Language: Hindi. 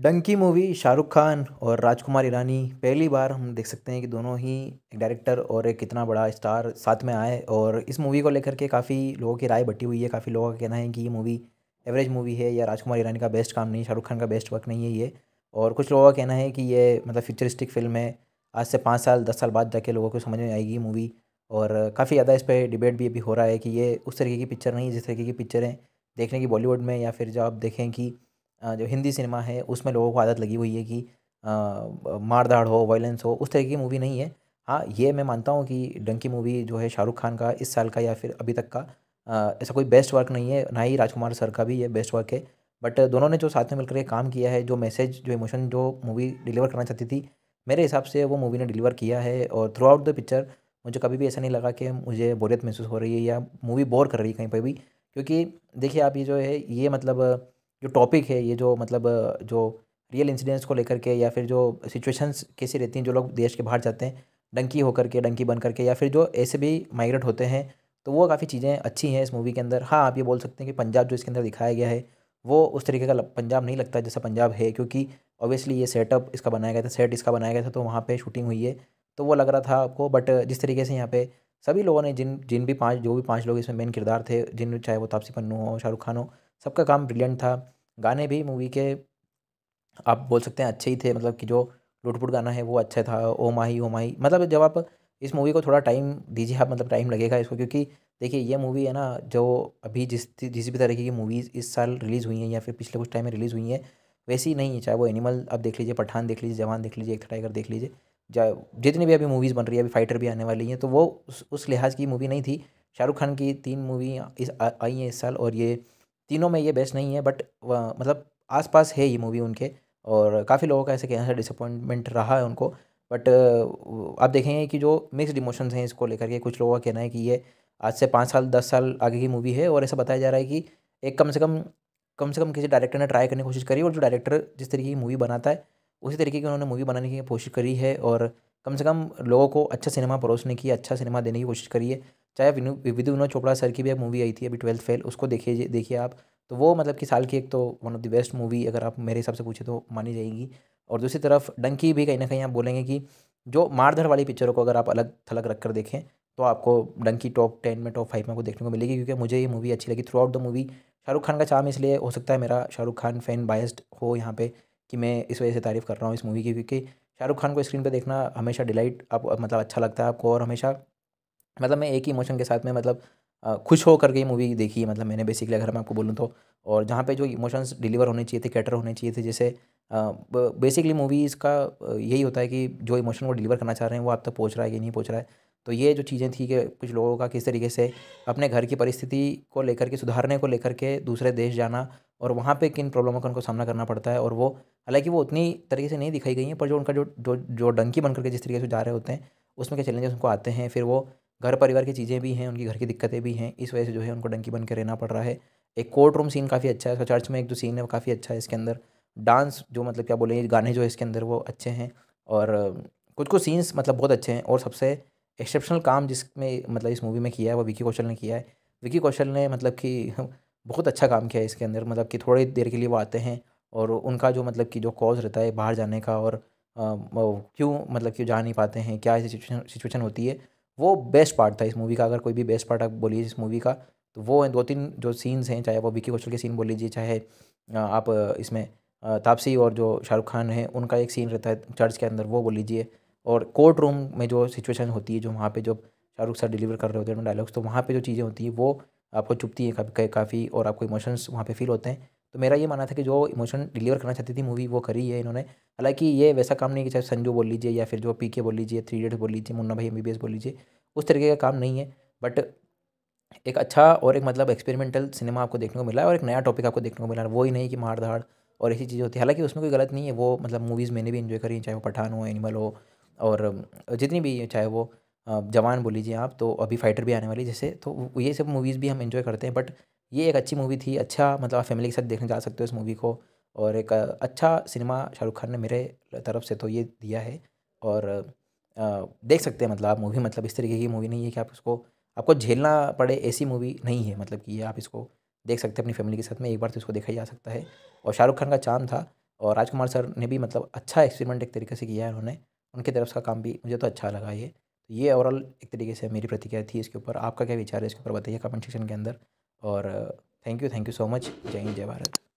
डंकी मूवी शाहरुख खान और राजकुमार ईरानी पहली बार हम देख सकते हैं कि दोनों ही एक डायरेक्टर और एक कितना बड़ा स्टार साथ में आए और इस मूवी को लेकर के काफ़ी लोगों की राय बटी हुई है काफ़ी लोगों का कहना है कि ये मूवी एवरेज मूवी है या राजकुमार ईरानी का बेस्ट काम नहीं शाहरुख खान का बेस्ट वर्क नहीं है ये और कुछ लोगों का कहना है कि ये मतलब फ्यूचरिस्टिक फिल्म है आज से पाँच साल दस साल बाद जाके लोगों को समझ में आएगी मूवी और काफ़ी ज़्यादा इस पर डिबेट भी अभी हो रहा है कि ये उस तरीके की पिक्चर नहीं जिस तरीके की पिक्चरें देखने की बॉलीवुड में या फिर जो आप देखें कि जो हिंदी सिनेमा है उसमें लोगों को आदत लगी हुई है कि मार धाड़ हो वायलेंस हो उस तरह की मूवी नहीं है हाँ ये मैं मानता हूँ कि डंकी मूवी जो है शाहरुख खान का इस साल का या फिर अभी तक का ऐसा कोई बेस्ट वर्क नहीं है ना ही राजकुमार सर का भी ये बेस्ट वर्क है बट दोनों ने जो साथ में मिलकर ये काम किया है जो मैसेज जो इमोशन जो मूवी डिलीवर करना चाहती थी मेरे हिसाब से वो मूवी ने डिलीवर किया है और थ्रू आउट द पिक्चर मुझे कभी भी ऐसा नहीं लगा कि मुझे बोरियत महसूस हो रही है या मूवी बोर कर रही है कहीं पर भी क्योंकि देखिए आप ये जो है ये मतलब जो टॉपिक है ये जो मतलब जो रियल इंसिडेंट्स को लेकर के या फिर जो सिचुएशंस कैसी रहती हैं जो लोग देश के बाहर जाते हैं डंकी होकर के डंकी बन करके या फिर जो ऐसे भी माइग्रेट होते हैं तो वो काफ़ी चीज़ें अच्छी हैं इस मूवी के अंदर हाँ आप ये बोल सकते हैं कि पंजाब जो इसके अंदर दिखाया गया है वो उस तरीके का पंजाब नहीं लगता जैसा पंजाब है क्योंकि ऑब्वियसली ये सेटअप इसका बनाया गया था सेट इसका बनाया गया था तो वहाँ पर शूटिंग हुई है तो वो लग रहा था आपको बट जिस तरीके से यहाँ पर सभी लोगों ने जिन जिन भी पाँच जो भी पाँच लोग इसमें मेन किरदार थे जिन चाहे वो तापसी पन्नू हो शाहरुख खान हो सबका काम ब्रिलियंट था गाने भी मूवी के आप बोल सकते हैं अच्छे ही थे मतलब कि जो लुटपुट गाना है वो अच्छा था ओ माही ओ माही मतलब जब आप इस मूवी को थोड़ा टाइम दीजिए आप मतलब टाइम लगेगा इसको क्योंकि देखिए ये मूवी है ना जो अभी जिस जिस भी तरीके की मूवीज़ इस साल रिलीज़ हुई हैं या फिर पिछले कुछ टाइम में रिलीज़ हुई हैं वैसी नहीं है चाहे वो एनिमल आप देख लीजिए पठान देख लीजिए जवान देख लीजिए एक टाइगर देख लीजिए जितनी भी अभी मूवीज़ बन रही है अभी फाइटर भी आने वाली हैं तो वो उस, उस लिहाज की मूवी नहीं थी शाहरुख खान की तीन मूवी इस आई हैं इस साल और ये तीनों में ये बेस्ट नहीं है बट मतलब आसपास है ये मूवी उनके और काफ़ी लोगों का ऐसे कहना है डिसअपॉइंटमेंट रहा है उनको बट आप देखेंगे कि जो मिक्सड इमोशंस हैं इसको लेकर के कुछ लोगों का कहना है कि ये आज से पाँच साल दस साल आगे की मूवी है और ऐसा बताया जा रहा है कि एक कम से कम कम से कम किसी डायरेक्टर ने ट्राई करने की कोशिश करी और जो डायरेक्टर जिस तरीके की मूवी बनाता है उसी तरीके की उन्होंने मूवी बनाने की कोशिश करी है और कम से कम लोगों को अच्छा सिनेमा परोसने की अच्छा सिनेमा देने की कोशिश करी है चाहे विनु विधु विनोद चोपड़ा सर की भी एक मूवी आई थी अभी ट्वेल्थ फेल उसको देखिए देखिए आप तो वो मतलब कि साल की एक तो one of the best movie अगर आप मेरे हिसाब से पूछे तो मानी जाएगी और दूसरी तरफ डंकी भी कहीं ना कहीं आप बोलेंगे कि जो मारधड़ वाली पिक्चरों को अगर आप अलग थलग रख कर देखें तो आपको डंकी टॉप टेन में टॉप फाइव में को देखने को मिलेगी क्योंकि मुझे ये मूवी अच्छी लगी throughout the movie Shahrukh Khan का चाम इसलिए हो सकता है मेरा शाहरुख खान फैन बायस्ड हो यहाँ पे कि मैं इस वजह से तारीफ़ कर रहा हूँ इस मूवी की क्योंकि शाहरुख खान को स्क्रीन पर देखना हमेशा डिलाइट आप मतलब अच्छा लगता है आपको और हमेशा मतलब मैं एक ही इमोशन के साथ में मतलब खुश होकर के मूवी देखी मतलब मैंने बेसिकली अगर मैं आपको बोलूँ तो और जहाँ पे जो इमोशंस डिलीवर होने चाहिए थे कैटर होने चाहिए थे जैसे बेसिकली मूवीज़ का यही होता है कि जो इमोशन वो डिलीवर करना चाह रहे हैं वो आप तक पहुँच रहा है कि नहीं पहुँच रहा है तो ये जो चीज़ें थी कि कुछ लोगों का किस तरीके से अपने घर की परिस्थिति को लेकर के सुधारने को लेकर के दूसरे देश जाना और वहाँ पे किन प्रॉब्लमों का उनको सामना करना पड़ता है और वो हालांकि वो उतनी तरीके से नहीं दिखाई गई हैं पर जो उनका जो जो जो डंकी बन करके जिस तरीके से जा रहे होते हैं उसमें क्या चैलेंजेस उनको आते हैं फिर वो घर परिवार की चीज़ें भी हैं उनकी घर की दिक्कतें भी हैं इस वजह से जो है उनको डंकी बन के रहना पड़ रहा है एक कोर्ट रूम सीन काफ़ी अच्छा है उसका चर्च में एक जो सीन है वो काफ़ी अच्छा है इसके अंदर डांस जो मतलब क्या बोले गाने जो है इसके अंदर वो अच्छे हैं और कुछ कुछ सीन्स मतलब बहुत अच्छे हैं और सबसे एक्सेप्शनल काम जिसमें मतलब इस मूवी में किया है वो विकी कौशल ने किया है विकी कौशल ने मतलब कि बहुत अच्छा काम किया है इसके अंदर मतलब कि थोड़ी देर के लिए वो आते हैं और उनका जो मतलब कि जो कॉज रहता है बाहर जाने का और क्यों मतलब क्यों जा नहीं पाते हैं क्या ऐसी सिचुएशन होती है वो बेस्ट पार्ट था इस मूवी का अगर कोई भी बेस्ट पार्ट आप बोलिए इस मूवी का तो वो दो तीन जो सीन्स हैं चाहे वो विक्की कौशल के सीन बोल लीजिए चाहे आप इसमें तापसी और जो शाहरुख खान हैं उनका एक सीन रहता है चर्च के अंदर वो बोल लीजिए और कोर्ट रूम में जो सिचुएशन होती है जो वहाँ पे जो शाहरुख सर डिलीवर कर रहे होते हैं डायलॉग्स तो वहाँ पे जो चीज़ें होती हैं वो आपको चुपती है काफ़ी काफ़ी और आपको इमोशंस वहाँ पे फील होते हैं तो मेरा ये मानना था कि जो इमोशन डिलीवर करना चाहती थी मूवी वो करी है इन्होंने हालांकि ये वैसा काम नहीं कि चाहे संजू बोल लीजिए या फिर जो पी के बोल लीजिए थ्री इडियट बोल लीजिए मुन्ना भाई एम बोल लीजिए उस तरीके का काम नहीं है बट एक अच्छा और एक मतलब एक्सपेरिमेंटल सिनेमा आपको देखने को मिला और एक नया टॉपिक आपको देखने को मिला वो ही नहीं कि मार धाड़ और ऐसी चीज़ें होती है हालांकि उसमें कोई गलत नहीं है वो मतलब मूवीज़ मैंने भी इन्जॉय करी चाहे वो पठान हो एनिमल हो और जितनी भी चाहे वो जवान बोल लीजिए आप तो अभी फाइटर भी आने वाली जैसे तो ये सब मूवीज़ भी हम इन्जॉय करते हैं बट ये एक अच्छी मूवी थी अच्छा मतलब आप फैमिली के साथ देखने जा सकते हो इस मूवी को और एक अच्छा सिनेमा शाहरुख खान ने मेरे तरफ से तो ये दिया है और देख सकते हैं मतलब आप मूवी मतलब इस तरीके की मूवी नहीं है कि आप उसको आपको झेलना पड़े ऐसी मूवी नहीं है मतलब कि ये आप इसको देख सकते हैं अपनी फैमिली के साथ में एक बार तो इसको देखा जा सकता है और शाहरुख खान का चांद था और राजकुमार सर ने भी मतलब अच्छा एक्सपेरिमेंट एक तरीके से किया है उन्होंने उनके तरफ का काम भी मुझे तो अच्छा लगा ये ये ओवरऑल एक तरीके से मेरी प्रतिक्रिया थी इसके ऊपर आपका क्या विचार है इसके ऊपर बताइए कमेंट सेक्शन के अंदर और thank you thank you so much Jai Hind जय भारत